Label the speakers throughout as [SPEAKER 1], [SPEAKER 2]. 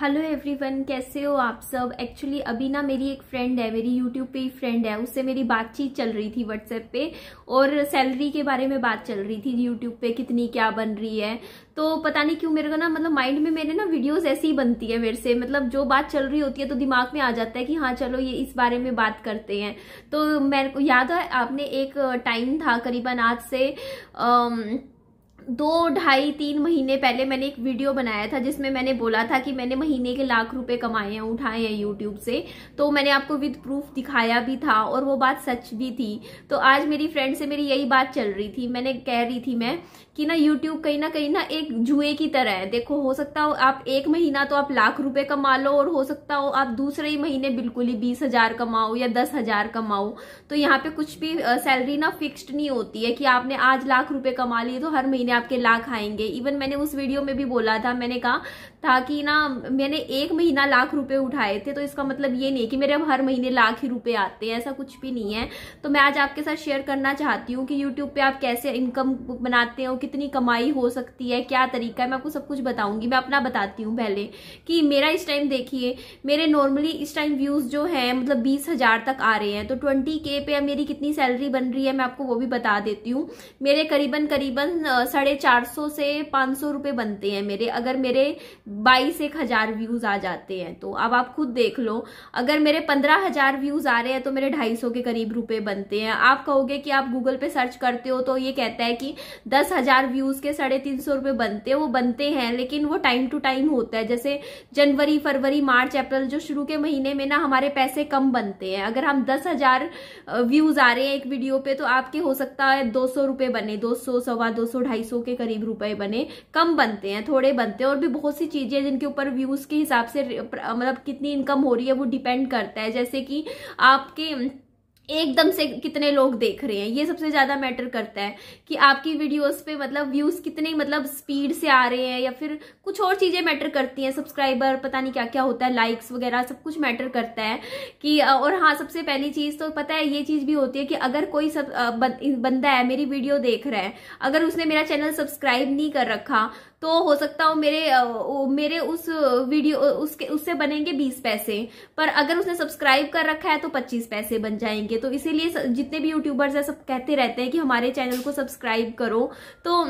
[SPEAKER 1] hello everyone कैसे हो आप सब एक्चुअली अभी ना मेरी एक फ्रेंड है मेरी यूट्यूब पे ही फ्रेंड है उससे मेरी बातचीत चल रही थी व्हाट्सएप पे और सैलरी के बारे में बात चल रही थी यूट्यूब पे कितनी क्या बन रही है तो पता नहीं क्यों मेरे को ना मतलब माइंड में मेरे ना वीडियोस ऐसी ही बनती है मेरे से मतलब जो बात चल रही होती है तो दिमाग में आ जाता है कि हाँ चलो ये इस बारे में बात करते हैं तो मेरे को याद है आपने एक टाइम था करीबन आज से आ, दो ढाई तीन महीने पहले मैंने एक वीडियो बनाया था जिसमें मैंने बोला था कि मैंने महीने के लाख रुपए कमाए हैं उठाए हैं यूट्यूब से तो मैंने आपको विद प्रूफ दिखाया भी था और वो बात सच भी थी तो आज मेरी फ्रेंड से मेरी यही बात चल रही थी मैंने कह रही थी मैं कि ना यूट्यूब कहीं ना कहीं ना एक जुए की तरह है देखो हो सकता हो आप एक महीना तो आप लाख रुपए कमा लो और हो सकता हो आप दूसरे ही महीने बिल्कुल ही बीस हजार कमाओ या दस हजार कमाओ तो यहाँ पे कुछ भी सैलरी ना फिक्स्ड नहीं होती है कि आपने आज लाख रुपए कमा लिए तो हर महीने आपके लाख आएंगे इवन मैंने उस वीडियो में भी बोला था मैंने कहा था कि ना मैंने एक महीना लाख रुपए उठाए थे तो इसका मतलब ये नहीं कि मेरे अब हर महीने लाख ही रुपए आते हैं ऐसा कुछ भी नहीं है तो मैं आज आपके साथ शेयर करना चाहती हूँ कि यूट्यूब पे आप कैसे इनकम बनाते हो कितनी कमाई हो सकती है क्या तरीका है मैं आपको सब कुछ बताऊंगी मैं अपना बताती हूँ पहले कि मेरा इस टाइम देखिए मेरे नॉर्मली इस टाइम व्यूज़ जो है मतलब बीस हज़ार तक आ रहे हैं तो ट्वेंटी के पे मेरी कितनी सैलरी बन रही है मैं आपको वो भी बता देती हूँ मेरे करीबन करीबन साढ़े चार सौ से पाँच सौ रुपये बनते हैं मेरे अगर मेरे बाईस एक हज़ार व्यूज़ आ जाते हैं तो अब आप खुद देख लो अगर मेरे पंद्रह हज़ार व्यूज़ आ रहे हैं तो मेरे ढाई सौ के करीब रुपये बनते हैं आप कहोगे कि आप गूगल पे सर्च करते हो तो ये कहता है कि दस हज़ार हजार व्यूज के साढ़े तीन सौ रुपए बनते हैं वो बनते हैं लेकिन वो टाइम टू टाइम होता है जैसे जनवरी फरवरी मार्च अप्रैल जो शुरू के महीने में ना हमारे पैसे कम बनते हैं अगर हम दस हजार व्यूज आ रहे हैं एक वीडियो पे तो आपके हो सकता है दो सौ रुपए बने दो सौ सवा दो सौ ढाई सौ के करीब रुपए बने कम बनते हैं थोड़े बनते हैं और भी बहुत सी चीजें जिनके ऊपर व्यूज के हिसाब से मतलब कितनी इनकम हो रही है वो डिपेंड करता है जैसे कि आपके एकदम से कितने लोग देख रहे हैं ये सबसे ज़्यादा मैटर करता है कि आपकी वीडियोस पे मतलब व्यूज़ कितने मतलब स्पीड से आ रहे हैं या फिर कुछ और चीज़ें मैटर करती हैं सब्सक्राइबर पता नहीं क्या क्या होता है लाइक्स वगैरह सब कुछ मैटर करता है कि और हाँ सबसे पहली चीज़ तो पता है ये चीज़ भी होती है कि अगर कोई सब बंदा है मेरी वीडियो देख रहा है अगर उसने मेरा चैनल सब्सक्राइब नहीं कर रखा तो हो सकता हो मेरे मेरे उस वीडियो उसके उससे बनेंगे बीस पैसे पर अगर उसने सब्सक्राइब कर रखा है तो पच्चीस पैसे बन जाएंगे तो इसीलिए जितने भी यूट्यूबर्स हैं सब कहते रहते हैं कि हमारे चैनल को सब्सक्राइब करो तो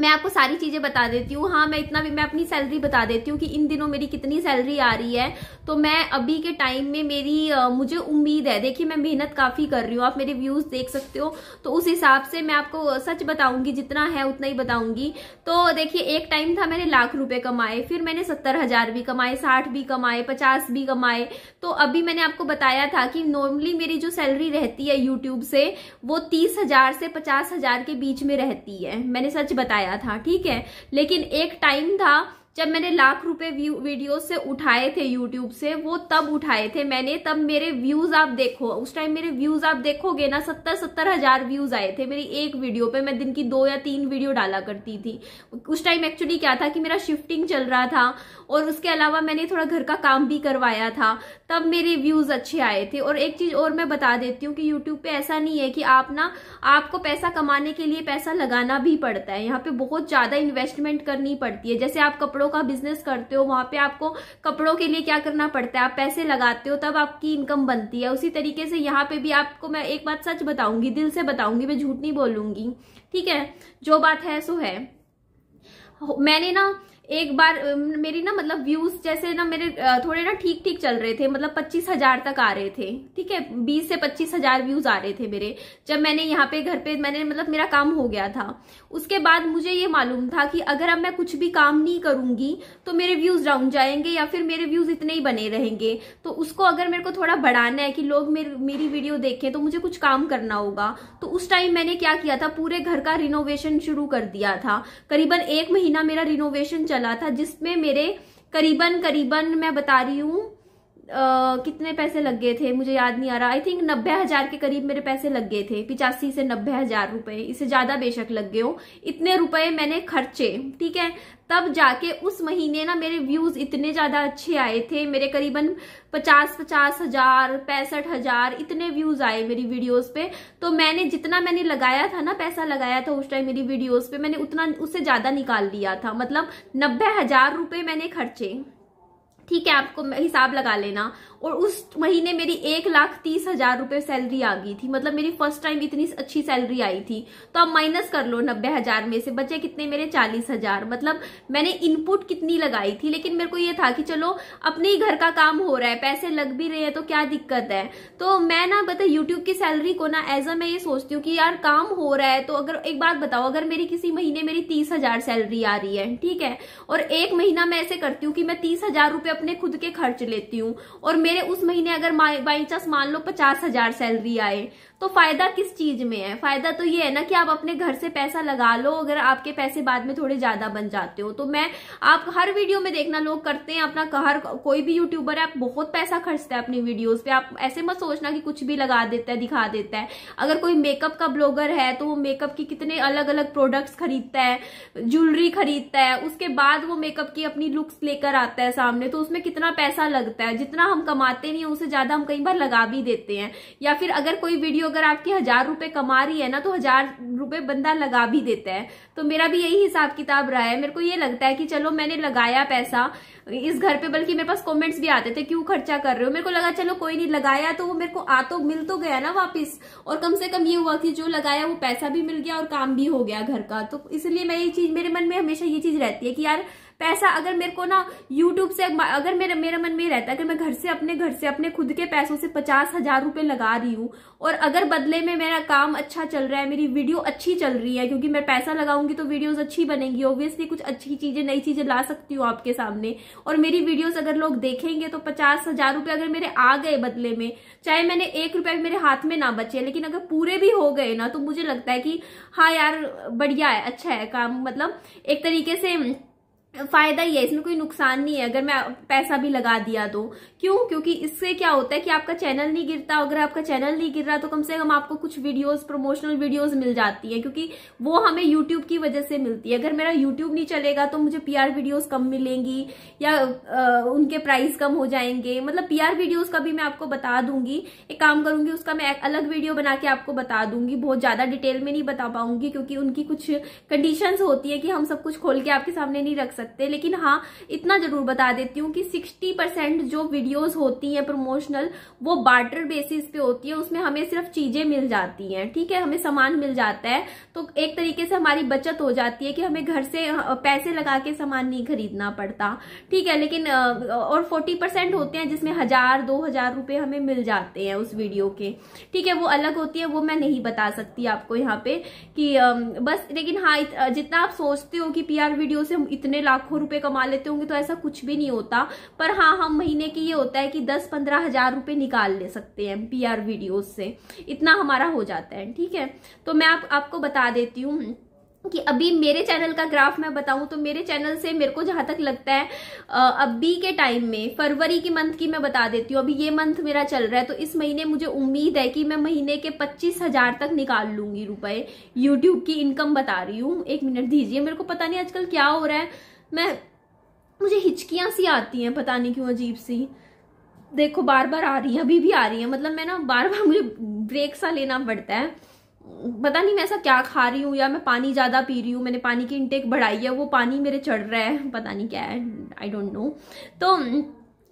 [SPEAKER 1] मैं आपको सारी चीज़ें बता देती हूँ हाँ मैं इतना भी मैं अपनी सैलरी बता देती हूँ कि इन दिनों मेरी कितनी सैलरी आ रही है तो मैं अभी के टाइम में मेरी मुझे उम्मीद है देखिए मैं मेहनत काफ़ी कर रही हूँ आप मेरे व्यूज़ देख सकते हो तो उस हिसाब से मैं आपको सच बताऊंगी जितना है उतना ही बताऊंगी तो देखिए एक टाइम था मैंने लाख रुपये कमाए फिर मैंने सत्तर हज़ार भी कमाए साठ भी कमाए पचास भी कमाए तो अभी मैंने आपको बताया था कि नॉर्मली मेरी जो सैलरी रहती है यूट्यूब से वो तीस से पचास के बीच में रहती है मैंने सच बताया आया था ठीक है लेकिन एक टाइम था जब मैंने लाख रुपए वीडियो से उठाए थे यूट्यूब से वो तब उठाए थे मैंने तब मेरे व्यूज आप देखो उस टाइम मेरे व्यूज आप देखोगे ना सत्तर सत्तर हजार व्यूज आए थे मेरी एक वीडियो पे मैं दिन की दो या तीन वीडियो डाला करती थी उस टाइम एक्चुअली क्या था कि मेरा शिफ्टिंग चल रहा था और उसके अलावा मैंने थोड़ा घर का काम भी करवाया था तब मेरे व्यूज अच्छे आए थे और एक चीज और मैं बता देती हूँ कि यूट्यूब पे ऐसा नहीं है कि आप ना आपको पैसा कमाने के लिए पैसा लगाना भी पड़ता है यहाँ पे बहुत ज्यादा इन्वेस्टमेंट करनी पड़ती है जैसे आप कपड़ों कपड़ों का बिजनेस करते हो वहां पे आपको कपड़ों के लिए क्या करना पड़ता है आप पैसे लगाते हो तब आपकी इनकम बनती है उसी तरीके से यहाँ पे भी आपको मैं एक बात सच बताऊंगी दिल से बताऊंगी मैं झूठ नहीं बोलूंगी ठीक है जो बात है सो है मैंने ना एक बार मेरी ना मतलब व्यूज जैसे ना मेरे थोड़े ना ठीक ठीक चल रहे थे मतलब पच्चीस हजार तक आ रहे थे ठीक है बीस से पच्चीस हजार व्यूज आ रहे थे मेरे जब मैंने यहाँ पे घर पे मैंने मतलब मेरा काम हो गया था उसके बाद मुझे ये मालूम था कि अगर अब मैं कुछ भी काम नहीं करूंगी तो मेरे व्यूज डाउन जाएंगे या फिर मेरे व्यूज इतने ही बने रहेंगे तो उसको अगर मेरे को थोड़ा बढ़ाना है कि लोग मेरी वीडियो देखें तो मुझे कुछ काम करना होगा तो उस टाइम मैंने क्या किया था पूरे घर का रिनोवेशन शुरू कर दिया था करीबन एक महीना मेरा रिनोवेशन चला था जिसमें मेरे करीबन करीबन मैं बता रही हूँ कितने पैसे लग गए थे मुझे याद नहीं आ रहा आई थिंक नब्बे हजार के करीब मेरे पैसे लग गए थे पिचासी से नब्बे हजार रुपए इससे ज्यादा बेशक लग गए हो इतने रुपए मैंने खर्चे ठीक है तब जाके उस महीने ना मेरे व्यूज इतने ज्यादा अच्छे आए थे मेरे करीबन पचास पचास हजार पैंसठ हजार इतने व्यूज आए मेरी वीडियोस पे तो मैंने जितना मैंने लगाया था ना पैसा लगाया था उस टाइम मेरी वीडियोस पे मैंने उतना उससे ज्यादा निकाल लिया था मतलब नब्बे हजार रुपए मैंने खर्चे ठीक है आपको हिसाब लगा लेना और उस महीने मेरी एक लाख तीस हजार रुपये सैलरी आ गई थी मतलब मेरी फर्स्ट टाइम इतनी अच्छी सैलरी आई थी तो आप माइनस कर लो नब्बे हजार में से बचे कितने मेरे चालीस हजार मतलब मैंने इनपुट कितनी लगाई थी लेकिन मेरे को ये था कि चलो अपने ही घर का काम हो रहा है पैसे लग भी रहे हैं तो क्या दिक्कत है तो मैं ना बता यूट्यूब की सैलरी को ना एज अ मैं ये सोचती हूँ कि यार काम हो रहा है तो अगर एक बात बताओ अगर मेरी किसी महीने मेरी तीस हजार सैलरी आ रही है ठीक है और एक महीना मैं ऐसे करती हूँ कि मैं तीस हजार अपने खुद के खर्च लेती हूँ और मेरे उस महीने अगर बाई चांस मान लो पचास हजार सैलरी आए तो फायदा किस चीज में है फायदा तो ये है ना कि आप अपने घर से पैसा लगा लो अगर आपके पैसे बाद में थोड़े ज्यादा बन जाते हो तो मैं आप हर वीडियो में देखना लोग करते हैं अपना हर कोई भी यूट्यूबर है आप बहुत पैसा खर्चता है अपनी वीडियोस पे आप ऐसे मत सोचना कि कुछ भी लगा देता है दिखा देता है अगर कोई मेकअप का ब्लॉगर है तो वो मेकअप की कितने अलग अलग प्रोडक्ट्स खरीदता है ज्वेलरी खरीदता है उसके बाद वो मेकअप की अपनी लुक्स लेकर आता है सामने तो उसमें कितना पैसा लगता है जितना हम कमाते नहीं है उसे ज्यादा हम कई बार लगा भी देते हैं या फिर अगर कोई वीडियो अगर आपकी हजार रुपए कमा रही है ना तो हजार रुपए बंदा लगा भी देता है तो मेरा भी यही हिसाब किताब रहा है मेरे को ये लगता है कि चलो मैंने लगाया पैसा इस घर पे बल्कि मेरे पास कमेंट्स भी आते थे क्यों खर्चा कर रहे हो मेरे को लगा चलो कोई नहीं लगाया तो वो मेरे को आ तो मिल तो गया ना वापिस और कम से कम ये हुआ कि जो लगाया वो पैसा भी मिल गया और काम भी हो गया घर का तो इसलिए मैं ये चीज मेरे मन में हमेशा ये चीज रहती है कि यार पैसा अगर मेरे को ना यूट्यूब से अगर मेरे मेरे मन में रहता है अगर मैं घर से अपने घर से अपने खुद के पैसों से पचास हजार रुपए लगा रही हूँ और अगर बदले में मेरा काम अच्छा चल रहा है मेरी वीडियो अच्छी चल रही है क्योंकि मैं पैसा लगाऊंगी तो वीडियोज अच्छी बनेंगी ऑब्वियसली कुछ अच्छी चीजें नई चीजें ला सकती हूँ आपके सामने और मेरी वीडियोज अगर लोग देखेंगे तो पचास हजार रुपए अगर मेरे आ गए बदले में चाहे मैंने एक रुपया मेरे हाथ में ना बचे लेकिन अगर पूरे भी हो गए ना तो मुझे लगता है कि हाँ यार बढ़िया है अच्छा है काम मतलब एक तरीके से फायदा ही है इसमें कोई नुकसान नहीं है अगर मैं पैसा भी लगा दिया तो क्यों क्योंकि इससे क्या होता है कि आपका चैनल नहीं गिरता अगर आपका चैनल नहीं गिर रहा तो कम से कम आपको कुछ वीडियोस प्रमोशनल वीडियोस मिल जाती है क्योंकि वो हमें यूट्यूब की वजह से मिलती है अगर मेरा यूट्यूब नहीं चलेगा तो मुझे पी आर कम मिलेंगी या आ, उनके प्राइस कम हो जाएंगे मतलब पी आर का भी मैं आपको बता दूंगी एक काम करूंगी उसका मैं अलग वीडियो बना के आपको बता दूंगी बहुत ज्यादा डिटेल में नहीं बता पाऊंगी क्योंकि उनकी कुछ कंडीशन होती है कि हम सब कुछ खोल के आपके सामने नहीं रख सकते सकते लेकिन हाँ इतना जरूर बता देती हूँ कि 60 परसेंट जो वीडियोस होती हैं प्रमोशनल वो बार्टर बेसिस पे होती है उसमें हमें सिर्फ चीजें मिल जाती हैं ठीक है हमें सामान मिल जाता है तो एक तरीके से हमारी बचत हो जाती है कि हमें घर से पैसे लगा के सामान नहीं खरीदना पड़ता ठीक है लेकिन और फोर्टी होते हैं जिसमें हजार दो हजार हमें मिल जाते हैं उस वीडियो के ठीक है वो अलग होती है वो मैं नहीं बता सकती आपको यहाँ पे कि बस लेकिन हाँ जितना आप सोचते हो कि पीआर वीडियो से इतने लाभ लाखों रुपए कमा लेते होंगे तो ऐसा कुछ भी नहीं होता पर हाँ हम महीने के ये होता है कि दस पंद्रह हजार रुपए निकाल ले सकते हैं पी आर से इतना हमारा हो जाता है ठीक है तो मैं आप, आपको बता देती हूँ कि अभी मेरे चैनल का ग्राफ मैं बताऊं तो मेरे चैनल से मेरे को जहां तक लगता है अभी के टाइम में फरवरी की मंथ की मैं बता देती हूँ अभी ये मंथ मेरा चल रहा है तो इस महीने मुझे उम्मीद है कि मैं महीने के पच्चीस हजार तक निकाल लूंगी रुपए यूट्यूब की इनकम बता रही हूँ एक मिनट दीजिए मेरे को पता नहीं आजकल क्या हो रहा है मैं मुझे हिचकियाँ सी आती हैं पता नहीं क्यों अजीब सी देखो बार बार आ रही है अभी भी आ रही है मतलब मैं ना बार बार मुझे ब्रेक सा लेना पड़ता है पता नहीं मैं ऐसा क्या खा रही हूँ या मैं पानी ज़्यादा पी रही हूँ मैंने पानी की इनटेक बढ़ाई है वो पानी मेरे चढ़ रहा है पता नहीं क्या है आई डोंट नो तो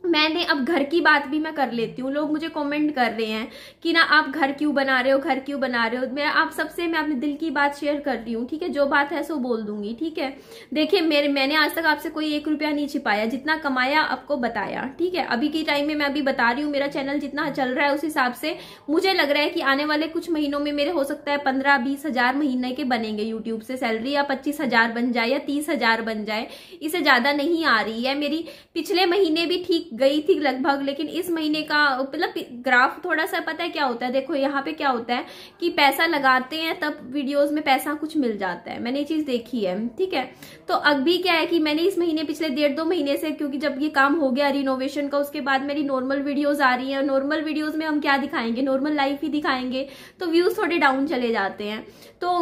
[SPEAKER 1] मैंने अब घर की बात भी मैं कर लेती हूँ लोग मुझे कमेंट कर रहे हैं कि ना आप घर क्यों बना रहे हो घर क्यों बना रहे हो मैं आप सबसे मैं अपने दिल की बात शेयर कर रही हूँ ठीक है जो बात है सो बोल दूंगी ठीक है देखिए मेरे मैंने आज तक आपसे कोई एक रुपया नहीं छिपाया जितना कमाया आपको बताया ठीक है अभी के टाइम में मैं अभी बता रही हूँ मेरा चैनल जितना चल रहा है उस हिसाब से मुझे लग रहा है कि आने वाले कुछ महीनों में मेरे हो सकता है पंद्रह बीस हजार महीने के बनेंगे यूट्यूब से सैलरी या पच्चीस हजार बन जाए या तीस हजार बन जाए इसे ज्यादा नहीं आ रही है मेरी पिछले महीने भी ठीक गई थी लगभग लेकिन इस महीने का मतलब ग्राफ थोड़ा सा पता है क्या होता है देखो यहाँ पे क्या होता है कि पैसा लगाते हैं तब वीडियोस में पैसा कुछ मिल जाता है मैंने ये चीज़ देखी है ठीक है तो अब भी क्या है कि मैंने इस महीने पिछले डेढ़ दो महीने से क्योंकि जब ये काम हो गया रिनोवेशन का उसके बाद मेरी नॉर्मल वीडियोज आ रही है नॉर्मल वीडियोज में हम क्या दिखाएंगे नॉर्मल लाइफ ही दिखाएंगे तो व्यूज थोड़े डाउन चले जाते हैं तो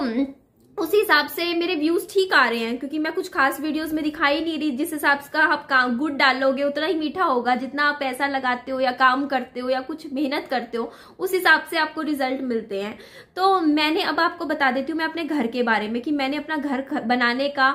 [SPEAKER 1] उस हिसाब से मेरे व्यूज ठीक आ रहे हैं क्योंकि मैं कुछ खास वीडियोस में दिखाई नहीं रही जिस हिसाब का आप काम गुड डालोगे उतना ही मीठा होगा जितना आप पैसा लगाते हो या काम करते हो या कुछ मेहनत करते हो उस हिसाब से आपको रिजल्ट मिलते हैं तो मैंने अब आपको बता देती हूँ मैं अपने घर के बारे में कि मैंने अपना घर बनाने का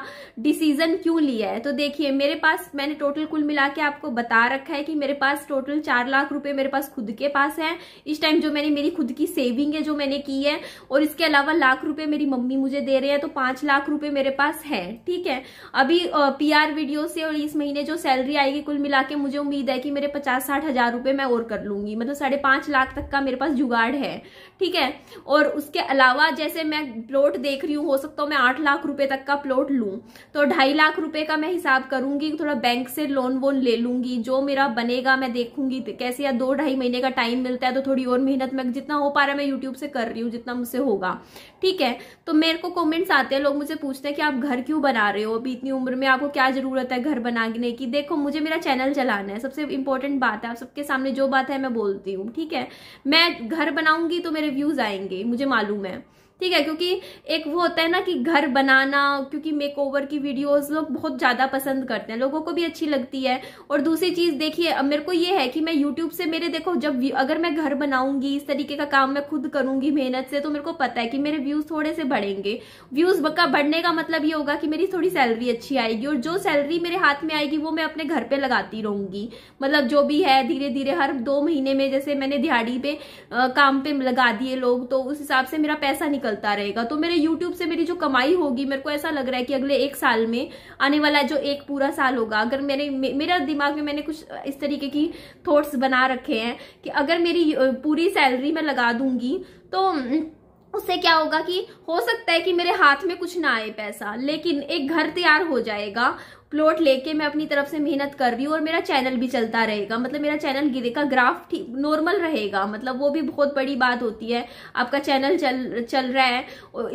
[SPEAKER 1] डिसीजन क्यों लिया है तो देखिए मेरे पास मैंने टोटल कुल मिला के आपको बता रखा है कि मेरे पास टोटल चार लाख रूपये मेरे पास खुद के पास है इस टाइम जो मैंने मेरी खुद की सेविंग है जो मैंने की है और इसके अलावा लाख रूपये मेरी मम्मी मुझे दे रहे हैं तो पांच लाख रुपए मेरे पास है ठीक है अभी पीआर वीडियो से और इस महीने जो सैलरी आएगी कुल मिला के मुझे उम्मीद है कि मेरे पचास साठ हजार रुपए मैं और कर लूंगी मतलब साढ़े पांच लाख तक का मेरे पास जुगाड़ है ठीक है और उसके अलावा जैसे मैं प्लॉट देख रही हूँ हो सकता हूँ मैं आठ लाख रुपए तक का प्लॉट लू तो ढाई लाख रुपए का मैं हिसाब करूंगी थोड़ा बैंक से लोन वोन ले लूंगी जो मेरा बनेगा मैं देखूंगी तो कैसे या दो ढाई महीने का टाइम मिलता है तो थोड़ी और मेहनत में जितना हो पा रहा है मैं यूट्यूब से कर रही हूँ जितना मुझसे होगा ठीक है तो मेरे को कमेंट्स आते हैं लोग मुझे पूछते हैं कि आप घर क्यों बना रहे हो अभी इतनी उम्र में आपको क्या जरूरत है घर बनाने की देखो मुझे मेरा चैनल चलाना है सबसे इंपॉर्टेंट बात है आप सबके सामने जो बात है मैं बोलती हूँ ठीक है मैं घर बनाऊंगी तो मेरे व्यूज आएंगे मुझे मालूम है ठीक है क्योंकि एक वो होता है ना कि घर बनाना क्योंकि मेक ओवर की वीडियोस लोग बहुत ज़्यादा पसंद करते हैं लोगों को भी अच्छी लगती है और दूसरी चीज़ देखिए अब मेरे को ये है कि मैं यूट्यूब से मेरे देखो जब अगर मैं घर बनाऊंगी इस तरीके का काम मैं खुद करूंगी मेहनत से तो मेरे को पता है कि मेरे व्यूज़ थोड़े से बढ़ेंगे व्यूज़ का बढ़ने का मतलब ये होगा कि मेरी थोड़ी सैलरी अच्छी आएगी और जो सैलरी मेरे हाथ में आएगी वो मैं अपने घर पर लगाती रहूंगी मतलब जो भी है धीरे धीरे हर दो महीने में जैसे मैंने दिहाड़ी पे काम पे लगा दिए लोग तो उस हिसाब से मेरा पैसा निकल निकलता रहेगा तो मेरे यूट्यूब से मेरी जो कमाई होगी मेरे को ऐसा लग रहा है कि अगले एक साल में आने वाला जो एक पूरा साल होगा अगर मेरे मे, मेरा दिमाग में मैंने कुछ इस तरीके की थॉट्स बना रखे हैं कि अगर मेरी पूरी सैलरी मैं लगा दूंगी तो हम्म, उससे क्या होगा कि हो सकता है कि मेरे हाथ में कुछ ना आए पैसा लेकिन एक घर तैयार हो जाएगा प्लॉट लेके मैं अपनी तरफ से मेहनत कर रही हूँ और मेरा चैनल भी चलता रहेगा मतलब मेरा चैनल गिरेगा ग्राफ ठीक नॉर्मल रहेगा मतलब वो भी बहुत बड़ी बात होती है आपका चैनल चल चल रहा है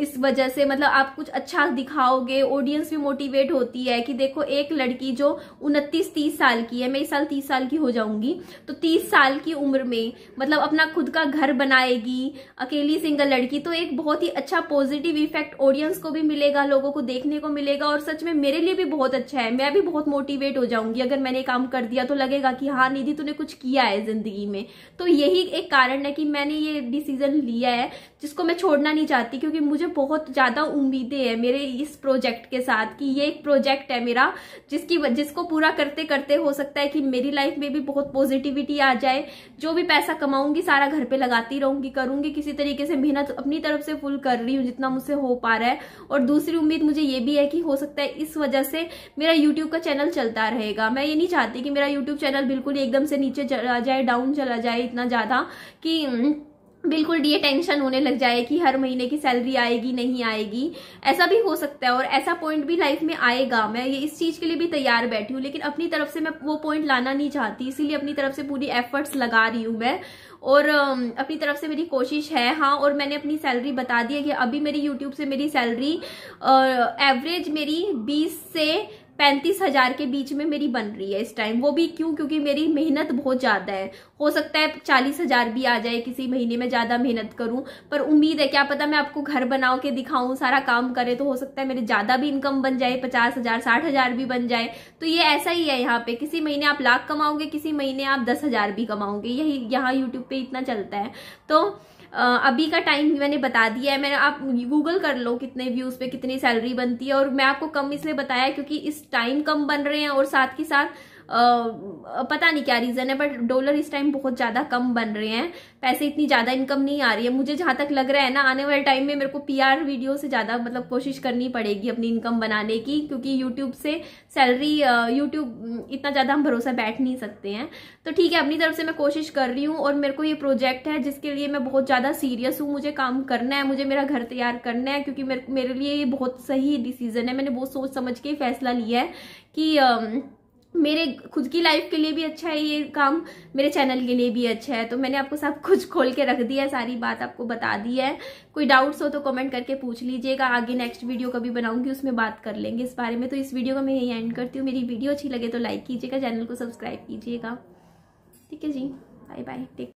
[SPEAKER 1] इस वजह से मतलब आप कुछ अच्छा दिखाओगे ऑडियंस भी मोटिवेट होती है कि देखो एक लड़की जो उनतीस तीस साल की है मैं इस साल तीस साल की हो जाऊंगी तो तीस साल की उम्र में मतलब अपना खुद का घर बनाएगी अकेली सिंगल लड़की तो एक बहुत ही अच्छा पॉजिटिव इफेक्ट ऑडियंस को भी मिलेगा लोगों को देखने को मिलेगा और सच में मेरे लिए भी बहुत अच्छा है मैं भी बहुत मोटिवेट हो जाऊंगी अगर मैंने काम कर दिया तो लगेगा कि हाँ निधि तूने कुछ किया है जिंदगी में तो यही एक कारण है कि मैंने ये डिसीजन लिया है जिसको मैं छोड़ना नहीं चाहती क्योंकि मुझे बहुत ज्यादा उम्मीदें है मेरे इस प्रोजेक्ट के साथ कि ये एक प्रोजेक्ट है मेरा जिसकी जिसको पूरा करते करते हो सकता है कि मेरी लाइफ में भी बहुत पॉजिटिविटी आ जाए जो भी पैसा कमाऊंगी सारा घर पे लगाती रहूंगी करूंगी किसी तरीके से मेहनत अपनी तरफ से फुल कर रही हूँ जितना मुझसे हो पा रहा है और दूसरी उम्मीद मुझे ये भी है कि हो सकता है इस वजह से मेरा मेरा यूट्यूब का चैनल चलता रहेगा मैं ये नहीं चाहती कि मेरा यूट्यूब चैनल बिल्कुल एकदम से नीचे चला जाए डाउन चला जाए इतना ज़्यादा कि हम्म, बिल्कुल ये टेंशन होने लग जाए कि हर महीने की सैलरी आएगी नहीं आएगी ऐसा भी हो सकता है और ऐसा पॉइंट भी लाइफ में आएगा मैं ये इस चीज़ के लिए भी तैयार बैठी हूँ लेकिन अपनी तरफ से मैं वो पॉइंट लाना नहीं चाहती इसीलिए अपनी तरफ से पूरी एफर्ट्स लगा रही हूँ मैं और अपनी तरफ से मेरी कोशिश है हाँ और मैंने अपनी सैलरी बता दी है कि अभी मेरी यूट्यूब से मेरी सैलरी एवरेज मेरी बीस से पैंतीस हजार के बीच में मेरी बन रही है इस टाइम वो भी क्यों क्योंकि मेरी मेहनत बहुत ज़्यादा है हो सकता है चालीस हजार भी आ जाए किसी महीने में ज़्यादा मेहनत करूं पर उम्मीद है क्या पता मैं आपको घर बनाओ के दिखाऊं सारा काम करे तो हो सकता है मेरे ज़्यादा भी इनकम बन जाए पचास हजार साठ हजार भी बन जाए तो ये ऐसा ही है यहाँ पे किसी महीने आप लाख कमाओगे किसी महीने आप दस हजार भी कमाओगे यही यहाँ यूट्यूब पे इतना चलता है तो अभी का टाइम मैंने बता दिया है मैंने आप गूगल कर लो कितने व्यूज पे कितनी सैलरी बनती है और मैं आपको कम इसलिए बताया क्योंकि इस टाइम कम बन रहे हैं और साथ के साथ पता नहीं क्या रीज़न है बट डॉलर इस टाइम बहुत ज़्यादा कम बन रहे हैं पैसे इतनी ज़्यादा इनकम नहीं आ रही है मुझे जहाँ तक लग रहा है ना आने वाले टाइम में मेरे को पीआर वीडियो से ज़्यादा मतलब कोशिश करनी पड़ेगी अपनी इनकम बनाने की क्योंकि यूट्यूब से सैलरी यूट्यूब इतना ज़्यादा हम भरोसा बैठ नहीं सकते हैं तो ठीक है अपनी तरफ से मैं कोशिश कर रही हूँ और मेरे को ये प्रोजेक्ट है जिसके लिए मैं बहुत ज़्यादा सीरियस हूँ मुझे काम करना है मुझे मेरा घर तैयार करना है क्योंकि मेरे, मेरे लिए ये बहुत सही डिसीजन है मैंने बहुत सोच समझ के फैसला लिया है कि मेरे खुद की लाइफ के लिए भी अच्छा है ये काम मेरे चैनल के लिए भी अच्छा है तो मैंने आपको सब कुछ खोल के रख दिया है सारी बात आपको बता दी है कोई डाउट्स हो तो कमेंट करके पूछ लीजिएगा आगे नेक्स्ट वीडियो कभी बनाऊंगी उसमें बात कर लेंगे इस बारे में तो इस वीडियो को मैं यही एंड करती हूँ मेरी वीडियो अच्छी लगे तो लाइक कीजिएगा चैनल को सब्सक्राइब कीजिएगा ठीक है जी बाय बाय टेक